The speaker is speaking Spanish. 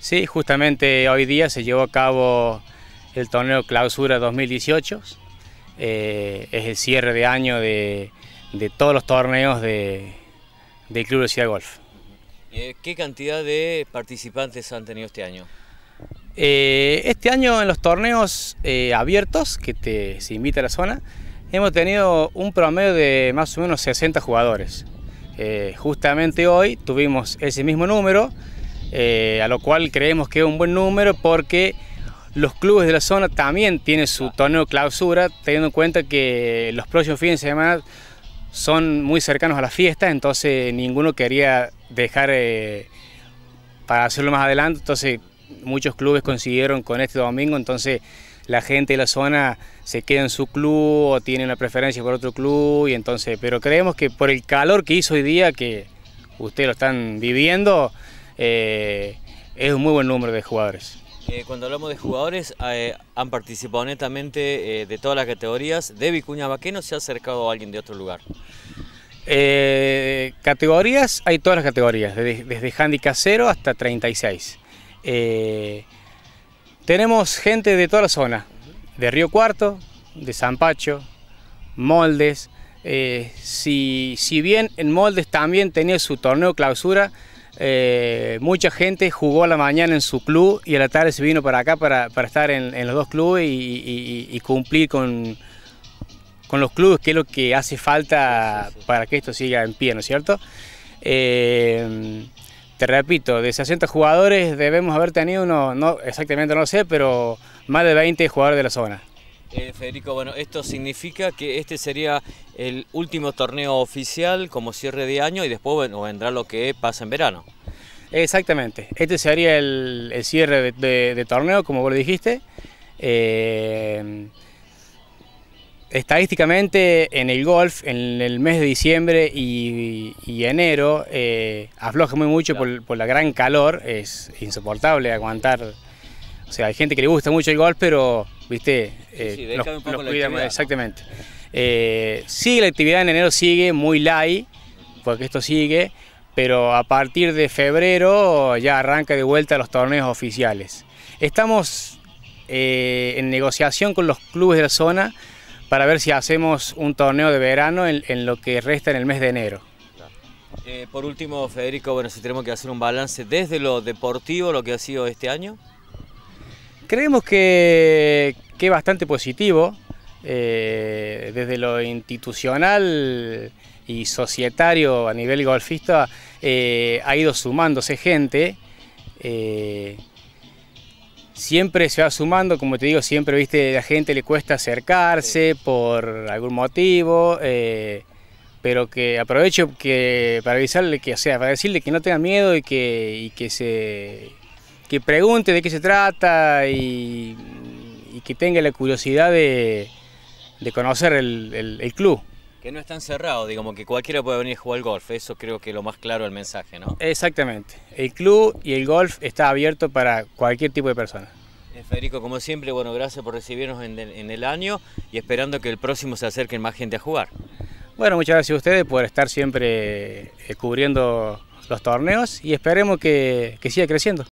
Sí, justamente hoy día se llevó a cabo el torneo Clausura 2018. Eh, es el cierre de año de, todos los torneos de, del Club de Ciudad Golf. Eh, ¿Qué cantidad de participantes han tenido este año? Eh, este año en los torneos abiertos, que se invita a la zona, hemos tenido un promedio de más o menos 60 jugadores. justamente hoy tuvimos ese mismo número, eh, a lo cual creemos que es un buen número porque los clubes de la zona también tienen su torneo clausura, teniendo en cuenta que los próximos fines de semana son muy cercanos a la fiesta entonces ninguno quería dejar eh, para hacerlo más adelante, entonces muchos clubes consiguieron con este domingo, entonces la gente de la zona se queda en su club o tiene una preferencia por otro club y entonces, pero creemos que por el calor que hizo hoy día que ustedes lo están viviendo, eh, es un muy buen número de jugadores. Eh, cuando hablamos de jugadores, eh, han participado netamente de todas las categorías. ¿De Vicuña Vaqueno se ha acercado a alguien de otro lugar? categorías, hay todas las categorías, desde, handicap 0 hasta 36. tenemos gente de toda la zona, de Río Cuarto, de San Pacho... Moldes. si, si, bien en Moldes también tenía su torneo clausura, eh, mucha gente jugó a la mañana en su club y a la tarde se vino para acá para, estar en, los dos clubes y, cumplir con, con, los clubes, que es lo que hace falta para que esto siga en pie, ¿no es cierto? Eh, te repito, de 60 jugadores debemos haber tenido uno, no exactamente no lo sé, pero más de 20 jugadores de la zona. Eh, Federico, bueno, esto significa que este sería el último torneo oficial como cierre de año y después vendrá lo que pasa en verano. Exactamente, este sería el, cierre de, torneo, como vos lo dijiste. Eh, estadísticamente en el golf, en el mes de diciembre y, enero, eh, afloja muy mucho por, por la gran calor, es insoportable aguantar. O sea, hay gente que le gusta mucho el golf, pero ¿viste? sí, eh, un poco exactamente. Eh, sí, la actividad en enero sigue muy light, porque esto sigue, pero a partir de febrero ya arranca de vuelta los torneos oficiales. Estamos eh, en negociación con los clubes de la zona para ver si hacemos un torneo de verano en, lo que resta en el mes de enero. Eh, por último, Federico, bueno, si tenemos que hacer un balance desde lo deportivo, lo que ha sido este año. Creemos que, es bastante positivo. Eh, desde lo institucional y societario a nivel golfista eh, ha ido sumándose gente. Eh, siempre se va sumando, como te digo, siempre viste, a la gente le cuesta acercarse por algún motivo. pero que aprovecho que para avisarle que, sea, para decirle que no tenga miedo y que, y que se que pregunte de qué se trata y, que tenga la curiosidad de, conocer el, club. Que no está encerrado, digamos que cualquiera puede venir a jugar al golf, eso creo que es lo más claro el mensaje, ¿no? Exactamente, el club y el golf está abierto para cualquier tipo de persona. Eh, Federico, como siempre, bueno, gracias por recibirnos en, el año y esperando que el próximo se acerquen más gente a jugar. Bueno, muchas gracias a ustedes por estar siempre eh, cubriendo los torneos y esperemos que siga creciendo.